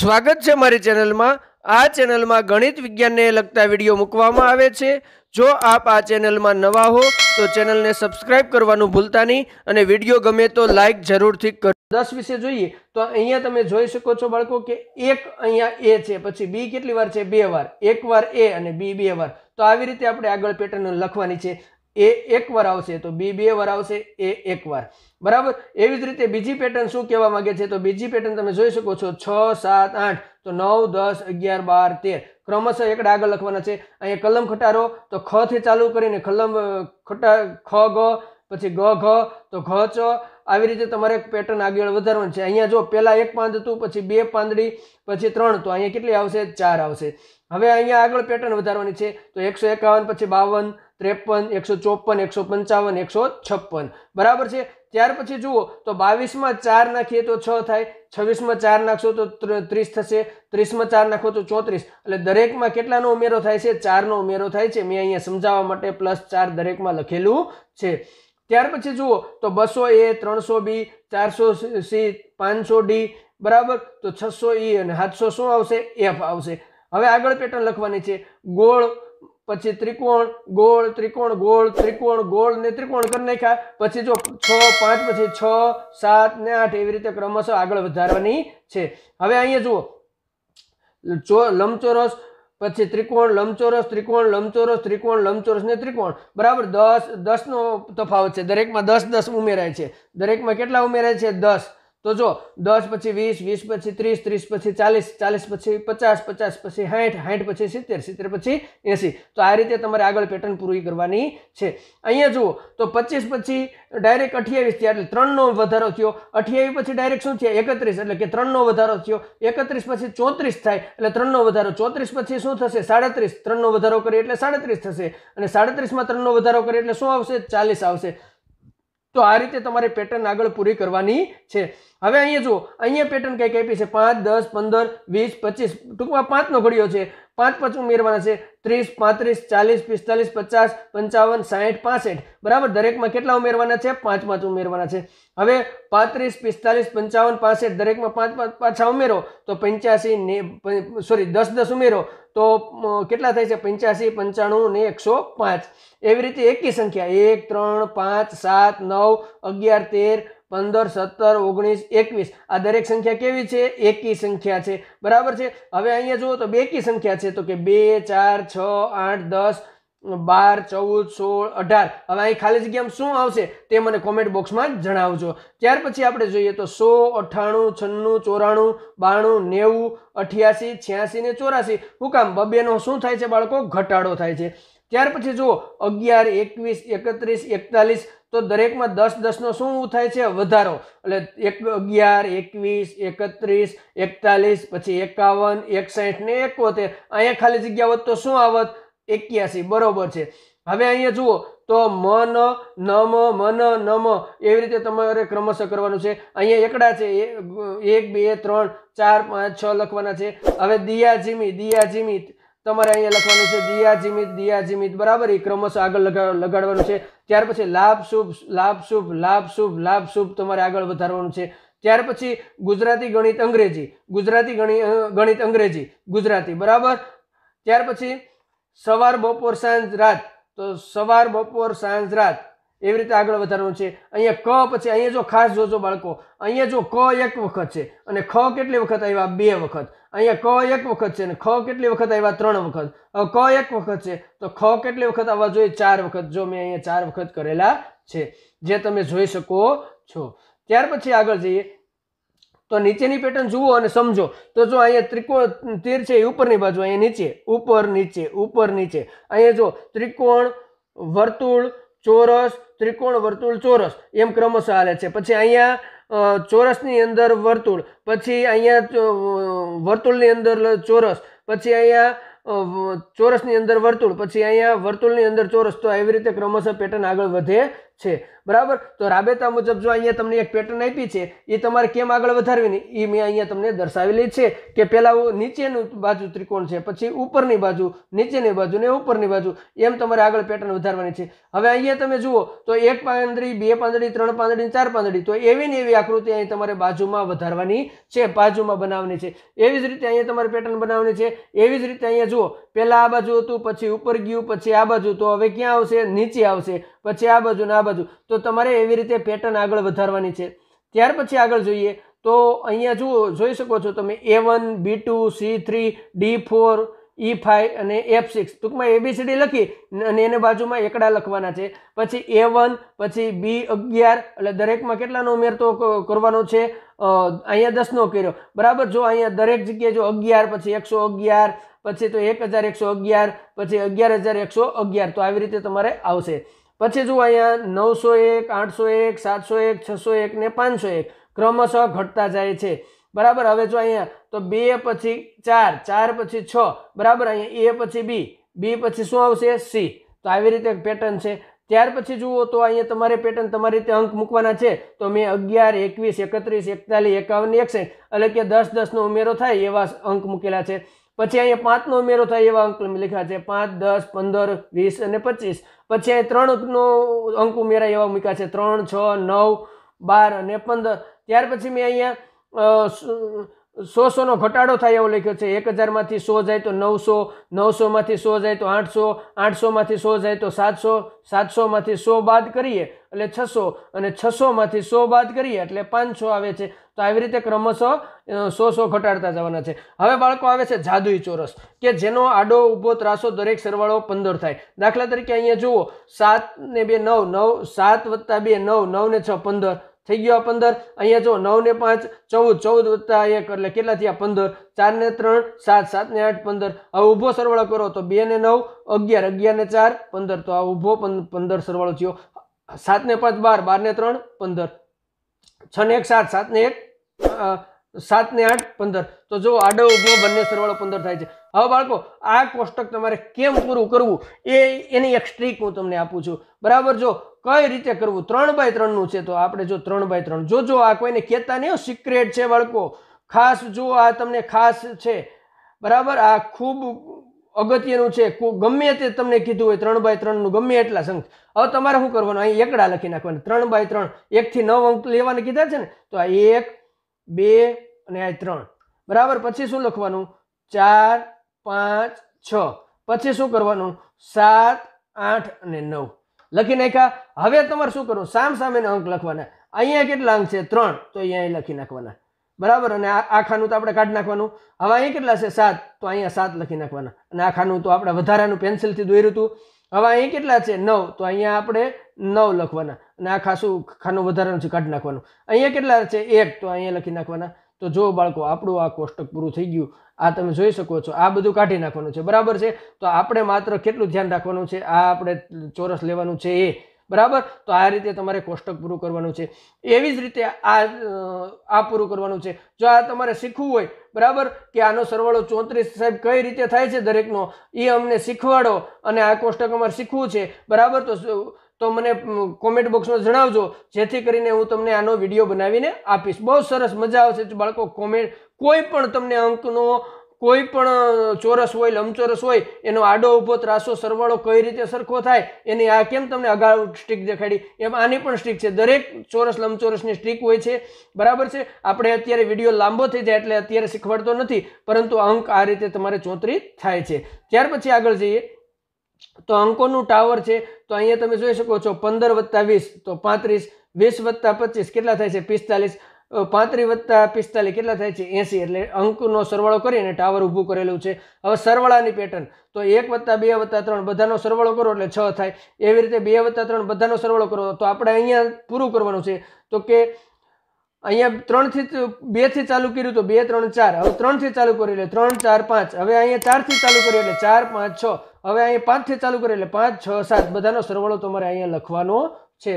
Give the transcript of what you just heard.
સ્વાગત છે મારી ચેનલમાં આ ચેનલમાં ગણિત વિજ્ઞાનને લગતા વિડીયો મૂકવામાં આવે છે જો આપ આ ચેનલમાં નવા હો તો ચેનલને સબસ્ક્રાઇબ કરવાનું ભૂલતા નહીં અને વિડીયો ગમે તો લાઇક જરૂરથી કરો દસ વિશે જોઈએ તો અહીંયા તમે જોઈ શકો છો બાળકો કે એક અહીંયા એ છે પછી બી કેટલી વાર છે બે વાર એક વાર એ અને બી બે વાર તો આવી રીતે આપણે આગળ પેટર્ન લખવાની છે એ એકવાર આવશે તો બી બે વાર આવશે એ એકવાર બરાબર એવી જ રીતે બીજી પેટર્ન શું કહેવા માંગે છે તો બીજી પેટર્ન તમે જોઈ શકો છો છ સાત આઠ તો નવ દસ અગિયાર બાર તેર ક્રમશઃ એકડા આગળ લખવાના છે અહીંયા કલમ ખટારો તો ખ થી ચાલુ કરીને કલમ ખટા ખ ગ પછી ગ ઘ તો ઘ ચ આવી રીતે તમારે પેટર્ન આગળ વધારવાનું છે અહીંયા જો પહેલાં એક પાંદ હતું પછી બે પાંદડી પછી ત્રણ તો અહીંયા કેટલી આવશે ચાર આવશે હવે અહીંયા આગળ પેટર્ન વધારવાની છે તો એકસો એકાવન પછી બાવન ત્રેપન એકસો ચોપન એકસો પંચાવન એકસો છપ્પન બરાબર છે ત્યાર પછી જુઓ તો બાવીસમાં ચાર નાખીએ તો છ થાય છવ્વીસમાં ચાર નાખશો તો ત્રીસ થશે ત્રીસમાં ચાર નાખો તો ચોત્રીસ એટલે દરેકમાં કેટલાનો ઉમેરો થાય છે ચારનો ઉમેરો થાય છે મેં અહીંયા સમજાવવા માટે પ્લસ ચાર દરેકમાં લખેલું છે ત્યાર પછી જુઓ તો બસો એ ત્રણસો બી ચારસો સી પાંચસો ડી બરાબર તો છસો ઈ અને સાતસો શું આવશે એફ આવશે હવે આગળ પેટર્ન લખવાની છે ગોળ પછી ત્રિકોણ ગોળ ત્રિકોણ ગોળ ત્રિકોણ ગોળ ને ત્રિકોણ કરી નાખ્યા પછી જો છ પાંચ પછી છ સાત ને આઠ એવી રીતે ક્રમશઃ આગળ વધારવાની છે હવે અહીંયા જુઓ લંબચોરસ પછી ત્રિકોણ લંબચોરસ ત્રિકોણ લંબચોરસ ત્રિકોણ લંબચોરસ ને ત્રિકોણ બરાબર દસ દસનો તફાવત છે દરેકમાં દસ દસ ઉમેરાય છે દરેકમાં કેટલા ઉમેરાય છે દસ તો જો દસ પછી વીસ વીસ પછી ત્રીસ ત્રીસ પછી ચાલીસ ચાલીસ પછી પચાસ પચાસ પછી સાઠ સાઠ પછી સિત્તેર સિત્તેર પછી એંસી તો આ રીતે તમારે આગળ પેટર્ન પૂરી કરવાની છે અહીંયા જુઓ તો પચીસ પછી ડાયરેક્ટ અઠ્યાવીસ થયા એટલે ત્રણનો વધારો થયો અઠ્યાવીસ પછી ડાયરેક્ટ શું થયા એકત્રીસ એટલે કે ત્રણનો વધારો થયો એકત્રીસ પછી ચોત્રીસ થાય એટલે ત્રણનો વધારો ચોત્રીસ પછી શું થશે સાડત્રીસ ત્રણનો વધારો કરીએ એટલે સાડત્રીસ થશે અને સાડત્રીસમાં ત્રણનો વધારો કરીએ એટલે શું આવશે ચાલીસ આવશે તો આ રીતે તમારે પેટર્ન આગળ પૂરી કરવાની છે હવે અહીંયા જુઓ અહીંયા પેટર્ન કંઈક આપી છે પાંચ દસ પંદર વીસ પચીસ ટૂંકમાં પાંચનો ઘડિયો છે પાંચ પાંચ ઉમેરવાના છે ત્રીસ પાંત્રીસ ચાલીસ પિસ્તાલીસ પચાસ પંચાવન સાહીઠ પાસઠ બરાબર દરેકમાં કેટલા ઉમેરવાના છે પાંચ પાંચ ઉમેરવાના છે હવે પાંત્રીસ પિસ્તાલીસ પંચાવન પાસઠ દરેકમાં પાંચ પાંચ પાછા ઉમેરો તો પંચ્યાસી ને સોરી દસ દસ ઉમેરો તો કેટલા થાય છે પંચ્યાસી પંચાણું ને એકસો પાંચ એવી રીતે એકી સંખ્યા એક ત્રણ પાંચ સાત નવ અગિયાર તેર પંદર સત્તર ઓગણીસ એકવીસ આ દરેક સંખ્યા કેવી છે એકી સંખ્યા છે બરાબર છે હવે અહીંયા જુઓ તો બે બેકી સંખ્યા છે તો કે બે ચાર છ આઠ દસ બાર ચૌદ સોળ અઢાર હવે અહીં ખાલી જગ્યામાં શું આવશે તે મને કોમેન્ટ બોક્સમાં જણાવજો ત્યાર પછી આપણે જોઈએ તો સો અઠ્ઠાણું છન્નું ચોરાણું બાણું નેવું અઠ્યાસી છ્યાસી ને ચોરાસી હું કામ બબેનો શું થાય છે બાળકો ઘટાડો થાય છે ત્યાર પછી જુઓ અગિયાર એકવીસ એકત્રીસ એકતાલીસ તો દરેકમાં દસ દસનો શું થાય છે વધારો એટલે એક અગિયાર એકવીસ એકત્રીસ એકતાલીસ પછી એકાવન એકસાઠ ને એકોતેર અહીંયા ખાલી જગ્યા હોત તો શું આવત એક્યાસી બરોબર છે હવે અહીંયા જુઓ તો મન નમ મન નમ એવી રીતે તમારે ક્રમશઃ કરવાનું છે અહીંયા એકડા છે એક બે ત્રણ ચાર પાંચ છ લખવાના છે હવે દિયા જીમી દિયા જીમી તમારે અહીંયા લખવાનું છે દિયા જીમિત દિયા જીમિત બરાબર એ ક્રમશઃ આગળ લગાડવાનું છે ત્યાર પછી લાભ શુભ લાભ શુભ લાભ શુભ લાભ શુભ તમારે આગળ વધારવાનું છે ત્યાર પછી ગુજરાતી ગણિત અંગ્રેજી ગુજરાતી ગણિત અંગ્રેજી ગુજરાતી બરાબર ત્યાર પછી સવાર બપોર સાંજ રાત તો સવાર બપોર સાંજ રાત એવી રીતે આગળ વધારવાનું છે અહીંયા ક પછી અહીંયા જો ખાસ જોજો બાળકો અહીંયા જો ક એક વખત છે અને ખ કેટલી વખત આવ્યા બે વખત અહીંયા ક એક વખત છે અને ખ કેટલી વખત આવ્યા ત્રણ વખત હવે ક એક વખત છે તો ખ કેટલી વખત આવવા જોઈએ ચાર વખત જો મેં અહીંયા ચાર વખત કરેલા છે જે તમે જોઈ શકો છો ત્યાર પછી આગળ જઈએ તો નીચેની પેટર્ન જુઓ અને સમજો તો જો અહીંયા ત્રિકોણ તીર છે એ ઉપરની બાજુ અહીંયા નીચે ઉપર નીચે ઉપર નીચે અહીંયા જો ત્રિકોણ વર્તુળ ચોરસ ત્રિકોણ વર્તુળ ચોરસ એમ ક્રમશ હાલે છે પછી અહીંયા ચોરસની અંદર વર્તુળ પછી અહીંયા વર્તુળની અંદર ચોરસ પછી અહીંયા ચોરસની અંદર વર્તુળ પછી અહીંયા વર્તુળની અંદર ચોરસ તો આવી રીતે ક્રમશઃ પેટર્ન આગળ વધે છે બરાબર તો રાબેતા મુજબ જો અહીંયા તમને એક પેટર્ન આપી છે એ તમારે કેમ આગળ વધારવી એ મેં અહીંયા તમને દર્શાવેલી છે કે પહેલાં નીચેનું બાજુ ત્રિકોણ છે પછી ઉપરની બાજુ નીચેની બાજુ ને ઉપરની બાજુ એમ તમારે આગળ પેટર્ન વધારવાની છે હવે અહીંયા તમે જુઓ તો એક પાંદડી બે પાંદડી ત્રણ પાંદડી ચાર પાંદડી તો એવી ને એવી આકૃતિ અહીં તમારે બાજુમાં વધારવાની છે બાજુમાં બનાવવાની છે એવી જ રીતે અહીંયા તમારે પેટર્ન બનાવવાની છે એવી જ રીતે અહીંયા જુઓ પહેલાં આ બાજુ હતું પછી ઉપર ગયું પછી આ બાજુ તો હવે ક્યાં આવશે નીચે આવશે પછી આ બાજુ ને આ બાજુ તો તો તમારે એવી રીતે પેટર્ન આગળ વધારવાની છે ત્યાર પછી આગળ જોઈએ તો અહીંયા જુઓ જોઈ શકો છો તમે A one B two C three D four E five અને એફ સિક્સ ટૂંકમાં એબીસીડી લખી અને એને બાજુમાં એકડા લખવાના છે પછી એ વન પછી બી અગિયાર એટલે દરેકમાં કેટલાનો ઉમેર તો કરવાનો છે અહીંયા દસનો કર્યો બરાબર જો અહીંયા દરેક જગ્યાએ જો અગિયાર પછી એકસો અગિયાર પછી તો એક હજાર એકસો અગિયાર પછી અગિયાર હજાર એકસો અગિયાર તો આવી રીતે તમારે આવશે પછી જુઓ અહીંયા નવસો એક આઠસો એક સાતસો એક છસો એક ને પાંચસો એક ક્રમશઃ ઘટતા જાય છે બરાબર હવે જો અહીંયા તો બે પછી ચાર ચાર પછી છ બરાબર અહીંયા એ પછી બી બી પછી શું આવશે સી તો આવી રીતે પેટર્ન છે ત્યાર પછી જુઓ તો અહીંયા તમારે પેટર્ન તમારી રીતે અંક મૂકવાના છે તો મેં અગિયાર એકવીસ એકત્રીસ એકતાલીસ એકાવન એકસાઠ એટલે કે દસ દસનો ઉમેરો થાય એવા અંક મૂકેલા છે પછી અહીંયા પાંચનો ઉમેરો થાય એવા અંક લખ્યા છે પાંચ દસ પંદર વીસ અને પચીસ પછી અહીંયા ત્રણનો અંક ઉમેરાય એવા મૂક્યા છે ત્રણ છ નવ બાર અને પંદર ત્યાર પછી મેં અહીંયા સો સોનો ઘટાડો થાય એવો લખ્યો છે એક હજારમાંથી સો જાય તો નવસો નવસોમાંથી સો જાય તો આઠસો આઠસોમાંથી સો જાય તો સાતસો સાતસોમાંથી સો બાદ કરીએ એટલે છસો અને છસોમાંથી સો બાદ કરીએ એટલે પાંચસો આવે છે તો આવી રીતે ક્રમશઃ સો સો ઘટાડતા જવાના છે હવે બાળકો આવે છે જાદુઈ ચોરસ કે જેનો આડો ઊભો ત્રાસો દરેક સરવાળો પંદર થાય દાખલા તરીકે અહીંયા જુઓ સાત ને બે નવ નવ સાત વત્તા બે નવ નવ ને છ પંદર થઈ ગયો પંદર અહીંયા જો નવ ને પાંચ ચૌદ ચૌદ વત્તા એક એટલે કેટલા થયા પંદર ચાર ને ત્રણ સાત સાત ને આઠ પંદર હવે ઊભો સરવાળો કરો તો બે ને નવ અગિયાર અગિયાર ને ચાર પંદર તો આ ઊભો પંદર સરવાળો થયો સાત ને પાંચ બાર બાર ને ત્રણ પંદર છ ને એક સાત સાત ને એક સાત ને આઠ પંદર તો જો આડો ઉભો બંને સરવાળો પંદર થાય છે હવે બાળકો આ કોષ્ટક તમારે કેમ પૂરું કરવું એ એની એક સ્ટ્રીક હું તમને આપું છું બરાબર જો કઈ રીતે કરવું ત્રણ બાય ત્રણનું છે તો આપણે જો ત્રણ બાય ત્રણ જો જો આ કોઈને કહેતા નહીં સિક્રેટ છે બાળકો ખાસ જો આ તમને ખાસ છે બરાબર આ ખૂબ અગત્યનું છે ગમે તે તમને કીધું હોય ત્રણ બાય ત્રણનું ગમે એટલા સંખ હવે તમારે શું કરવાનું અહીં એકડા લખી નાખવાનું ત્રણ બાય ત્રણ એકથી નવ અંક લેવાના કીધા છે ને તો આ એક બે અને આ ત્રણ બરાબર પછી શું લખવાનું ચાર પાંચ છ પછી શું કરવાનું સાત આઠ અને નવ લખી નાખ્યા હવે તમારે શું કરવું સામ સામેના અંક લખવાના અહીંયા કેટલા અંક છે ત્રણ તો અહીંયા લખી નાખવાના બરાબર અને આ ખાનું તો આપણે કાઢી નાખવાનું હવે અહીંયા કેટલા છે સાત તો અહીંયા સાત લખી નાખવાના અને આખાનું તો આપણે વધારાનું પેન્સિલથી દોર્યું હતું હવે અહીં કેટલા છે નવ તો અહીંયા આપણે નવ લખવાના અને આ ખાસું ખાનું વધારાનું છે કાઢી નાખવાનું અહીંયા કેટલા છે એક તો અહીંયા લખી નાખવાના તો જો બાળકો આપણું આ કોષ્ટક પૂરું થઈ ગયું આ તમે જોઈ શકો છો આ બધું કાઢી નાખવાનું છે બરાબર છે તો આપણે માત્ર કેટલું ધ્યાન રાખવાનું છે આ આપણે ચોરસ લેવાનું છે એ બરાબર તો આ રીતે તમારે કોષ્ટક પૂરું કરવાનું છે એવી જ રીતે આ આ પૂરું કરવાનું છે જો આ તમારે શીખવું હોય બરાબર કે આનો સરવાળો ચોત્રીસ સાહેબ કઈ રીતે થાય છે દરેકનો એ અમને શીખવાડો અને આ કોષ્ટક અમારે શીખવું છે બરાબર તો તો મને કોમેન્ટ બોક્સમાં જણાવજો જેથી કરીને હું તમને આનો વિડીયો બનાવીને આપીશ બહુ સરસ મજા આવશે બાળકો કોમેન્ટ કોઈ પણ તમને અંકનો કોઈ પણ ચોરસ હોય લંબચોરસ હોય એનો આડો ઉભો ત્રાસો સરવાળો કઈ રીતે સરખો થાય એની આ કેમ તમને અગાઉ સ્ટીક દેખાડી એમ આની પણ સ્ટીક છે દરેક ચોરસ લંબચોરસની સ્ટીક હોય છે બરાબર છે આપણે અત્યારે વિડીયો લાંબો થઈ જાય એટલે અત્યારે શીખવાડતો નથી પરંતુ અંક આ રીતે તમારે ચોતરી થાય છે ત્યાર પછી આગળ જઈએ તો અંકોનું ટાવર છે તો અહીંયા તમે જોઈ શકો છો પંદર વત્તા વીસ તો પાંત્રીસ વીસ વત્તા પચીસ કેટલા થાય છે પિસ્તાલીસ પાંત્રીસ વત્તા પિસ્તાલીસ કેટલા થાય છે એંસી એટલે અંકનો સરવાળો કરીને ટાવર ઊભું કરેલું છે હવે સરવાળાની પેટર્ન તો એક વત્તા બે વત્તા ત્રણ બધાનો સરવાળો કરો એટલે છ થાય એવી રીતે બે વત્તા ત્રણ બધાનો સરવાળો કરો તો આપણે અહીંયા પૂરું કરવાનું છે તો કે અહીંયા ત્રણથી બેથી ચાલુ કર્યું તો બે ત્રણ ચાર હવે ત્રણથી ચાલુ કરી એટલે ત્રણ ચાર પાંચ હવે અહીંયા ચારથી ચાલુ કરીએ એટલે ચાર પાંચ છ હવે અહીંયા પાંચથી ચાલુ કરીએ એટલે પાંચ છ સાત બધાનો સરવાળો તમારે અહીંયા લખવાનો છે